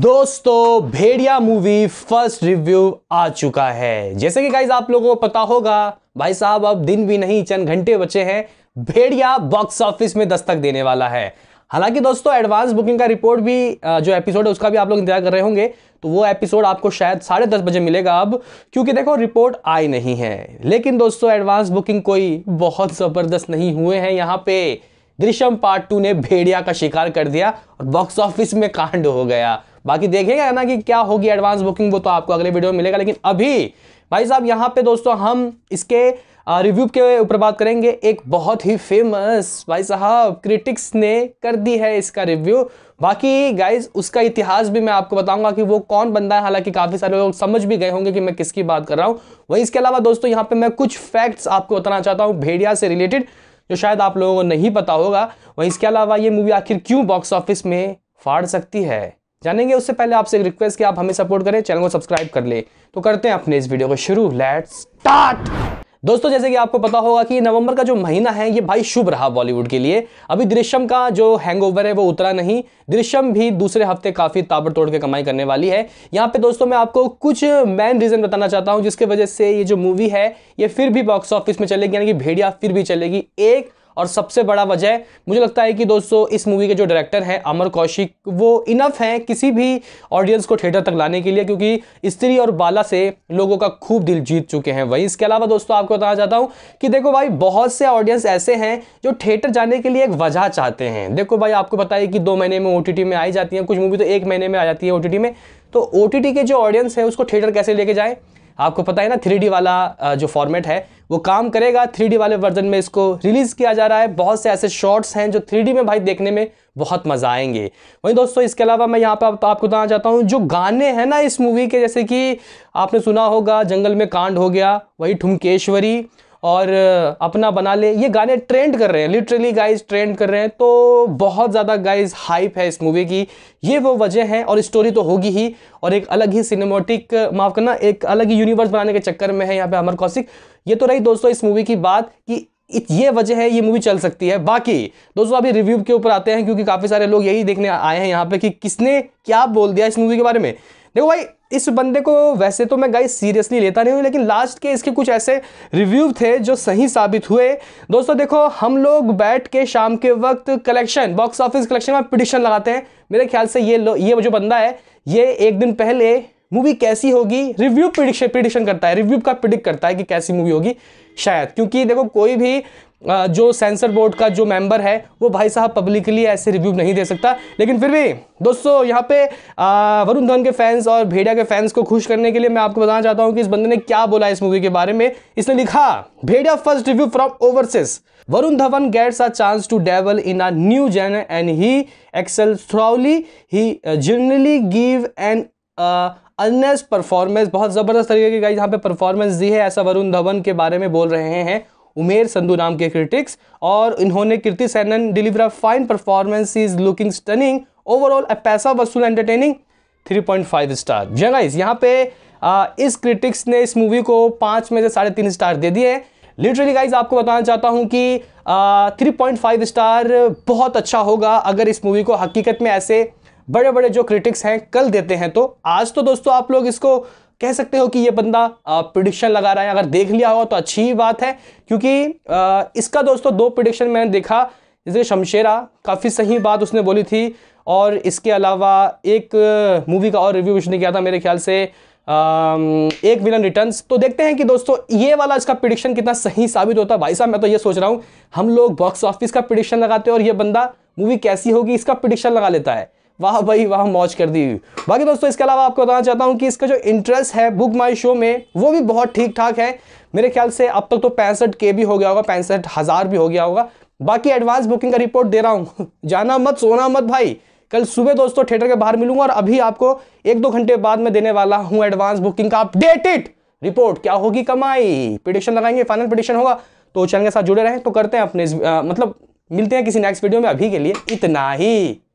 दोस्तों Bhediya movie first review आ चुका है जैसे कि गाइज आप लोगों को पता होगा भाई साहब अब दिन भी नहीं चंद घंटे बचे हैं भेड़िया बॉक्स ऑफिस में दस्तक देने वाला है हालांकि दोस्तों एडवांस बुकिंग का रिपोर्ट भी जो एपिसोड है उसका भी आप लोग इंतजार कर रहे होंगे तो वो एपिसोड आपको शायद साढ़े दस बजे मिलेगा अब क्योंकि देखो रिपोर्ट आई नहीं है लेकिन दोस्तों एडवांस बुकिंग कोई बहुत ज़बरदस्त नहीं हुए हैं यहाँ पे दृश्यम पार्ट टू ने भेड़िया का शिकार कर दिया और बॉक्स ऑफिस में कांड हो गया बाकी देखेगा ना कि क्या होगी एडवांस बुकिंग वो तो आपको अगले वीडियो में मिलेगा लेकिन अभी भाई साहब यहाँ पे दोस्तों हम इसके रिव्यू के ऊपर बात करेंगे एक बहुत ही फेमस भाई साहब क्रिटिक्स ने कर दी है इसका रिव्यू बाकी गाइज उसका इतिहास भी मैं आपको बताऊंगा कि वो कौन बंदा है हालांकि काफ़ी सारे लोग समझ भी गए होंगे कि मैं किसकी बात कर रहा हूँ वहीं इसके अलावा दोस्तों यहाँ पे मैं कुछ फैक्ट्स आपको बताना चाहता हूँ भेड़िया से रिलेटेड जो शायद आप लोगों को नहीं पता होगा वहीं इसके अलावा ये मूवी आखिर क्यों बॉक्स ऑफिस में फाड़ सकती है जानेंगे उससे पहले आपसे एक रिक्वेस्ट कि आप हमें सपोर्ट करें चैनल को सब्सक्राइब कर ले तो करते हैं अपने इस वीडियो को शुरू लेट्स स्टार्ट दोस्तों जैसे कि आपको पता होगा कि नवंबर का जो महीना है ये भाई शुभ रहा बॉलीवुड के लिए अभी दृश्यम का जो हैंगओवर है वो उतरा नहीं दृश्यम भी दूसरे हफ्ते काफ़ी ताबड़तोड़ के कमाई करने वाली है यहाँ पे दोस्तों मैं आपको कुछ मेन रीज़न बताना चाहता हूँ जिसके वजह से ये जो मूवी है ये फिर भी बॉक्स ऑफिस में चलेगी यानी कि भेड़िया फिर भी चलेगी एक और सबसे बड़ा वजह मुझे लगता है कि दोस्तों इस मूवी के जो डायरेक्टर हैं अमर कौशिक वो इनफ हैं किसी भी ऑडियंस को थिएटर तक लाने के लिए क्योंकि स्त्री और बाला से लोगों का खूब दिल जीत चुके हैं वहीं इसके अलावा दोस्तों आपको बताना चाहता हूँ कि देखो भाई बहुत से ऑडियंस ऐसे हैं जो थिएटर जाने के लिए एक वजह चाहते हैं देखो भाई आपको पता है कि दो महीने में ओ में आई जाती हैं कुछ मूवी तो एक महीने में आ जाती है ओ में तो ओ के जो ऑडियंस है उसको थिएटर कैसे लेके जाए आपको पता है ना थ्री वाला जो फॉर्मेट है वो काम करेगा थ्री वाले वर्जन में इसको रिलीज़ किया जा रहा है बहुत से ऐसे शॉर्ट्स हैं जो थ्री में भाई देखने में बहुत मज़ा आएंगे वहीं दोस्तों इसके अलावा मैं यहाँ पर आप, आपको बताना चाहता हूँ जो गाने हैं ना इस मूवी के जैसे कि आपने सुना होगा जंगल में कांड हो गया वही ठुमकेश्वरी और अपना बना ले ये गाने ट्रेंड कर रहे हैं लिटरली गाइज ट्रेंड कर रहे हैं तो बहुत ज़्यादा गाइज हाइप है इस मूवी की ये वो वजह है और स्टोरी तो होगी ही और एक अलग ही सिनेमोटिक माफ़ करना एक अलग ही यूनिवर्स बनाने के चक्कर में है यहाँ पे अमर कौशिक ये तो रही दोस्तों इस मूवी की बात कि ये वजह है ये मूवी चल सकती है बाकी दोस्तों अभी रिव्यू के ऊपर आते हैं क्योंकि काफ़ी सारे लोग यही देखने आए हैं यहाँ पे कि किसने क्या बोल दिया इस मूवी के बारे में देखो भाई इस बंदे को वैसे तो मैं गाइस सीरियसली लेता नहीं हूँ लेकिन लास्ट के इसके कुछ ऐसे रिव्यू थे जो सही साबित हुए दोस्तों देखो हम लोग बैठ के शाम के वक्त कलेक्शन बॉक्स ऑफिस कलेक्शन में पिटिशन लगाते हैं मेरे ख्याल से ये लो ये जो बंदा है ये एक दिन पहले मूवी कैसी होगी रिव्यू प्रिडिक्शन प्रिडिक्शन करता है रिव्यू का प्रिडिक्ट करता है कि कैसी मूवी होगी शायद क्योंकि देखो कोई भी जो सेंसर बोर्ड का जो मेंबर है वो भाई साहब पब्लिकली ऐसे रिव्यू नहीं दे सकता लेकिन फिर भी दोस्तों यहाँ पे वरुण धवन के फैंस और भेड़िया के फैंस को खुश करने के लिए मैं आपको बताना चाहता हूँ कि इस बंदे ने क्या बोला इस मूवी के बारे में इसने लिखा Bhediya first review from overseas Varun Dhawan gets a chance to delve in a new genre and he excel thoroughly he generally give an an performance uh, बहुत ज़बरदस्त तरीके की गाइस यहाँ पे परफॉर्मेंस दी है ऐसा वरुण धवन के बारे में बोल रहे हैं उमेर संधू नाम के क्रिटिक्स और इन्होंने Kriti Sanon deliver fine performance is looking stunning overall a पैसा वसूल एंटरटेनिंग 3.5 स्टार जी यहाँ पे आ, इस क्रिटिक्स ने इस मूवी को पाँच में से साढ़े तीन स्टार दे दिए हैं लिटरली गाइज आपको बताना चाहता हूँ कि थ्री पॉइंट फाइव स्टार बहुत अच्छा होगा अगर इस मूवी को हकीकत में ऐसे बड़े बड़े जो क्रिटिक्स हैं कल देते हैं तो आज तो दोस्तों आप लोग इसको कह सकते हो कि ये बंदा प्रिडिक्शन लगा रहा है अगर देख लिया हो तो अच्छी बात है क्योंकि आ, इसका दोस्तों दो प्रिडिक्शन मैंने देखा जैसे शमशेरा काफ़ी सही बात उसने बोली थी और इसके अलावा एक मूवी का और रिव्यू उसने किया था मेरे ख्याल से आ, एक विलन रिटर्न्स तो देखते हैं कि दोस्तों ये वाला इसका प्रिडिक्शन कितना सही साबित होता है भाई साहब मैं तो ये सोच रहा हूँ हम लोग बॉक्स ऑफिस का प्रिडिक्शन लगाते हैं और ये बंदा मूवी कैसी होगी इसका प्रिडिक्शन लगा लेता है वाह भाई वाह मौज कर दी हुई बाकी दोस्तों इसके अलावा आपको बताना चाहता हूँ कि इसका जो इंटरेस्ट है बुक माई शो में वो भी बहुत ठीक ठाक है मेरे ख्याल से अब तक तो पैंसठ के भी हो गया होगा पैंसठ हज़ार भी हो गया होगा बाकी एडवांस बुकिंग का रिपोर्ट दे रहा हूँ जाना मत सोना मत भाई कल सुबह दोस्तों थिएटर के बाहर मिलूंगा और अभी आपको एक दो घंटे बाद में देने वाला हूँ एडवांस बुकिंग का अपडेटेड रिपोर्ट क्या होगी कमाई प्रिडिक्शन लगाएंगे फाइनल प्रिडिक्शन होगा तो चैनल के साथ जुड़े रहें तो करते हैं अपने मतलब मिलते हैं किसी नेक्स्ट वीडियो में अभी के लिए इतना ही